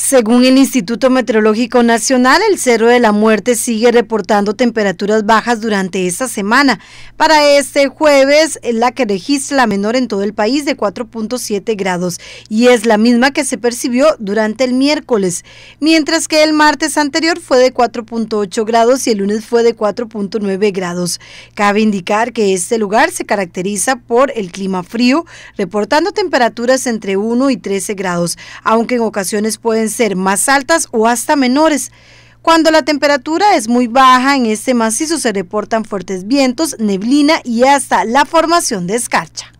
Según el Instituto Meteorológico Nacional, el Cerro de la Muerte sigue reportando temperaturas bajas durante esta semana. Para este jueves, es la que registra la menor en todo el país de 4.7 grados y es la misma que se percibió durante el miércoles, mientras que el martes anterior fue de 4.8 grados y el lunes fue de 4.9 grados. Cabe indicar que este lugar se caracteriza por el clima frío, reportando temperaturas entre 1 y 13 grados, aunque en ocasiones pueden ser más altas o hasta menores. Cuando la temperatura es muy baja en este macizo se reportan fuertes vientos, neblina y hasta la formación de escarcha.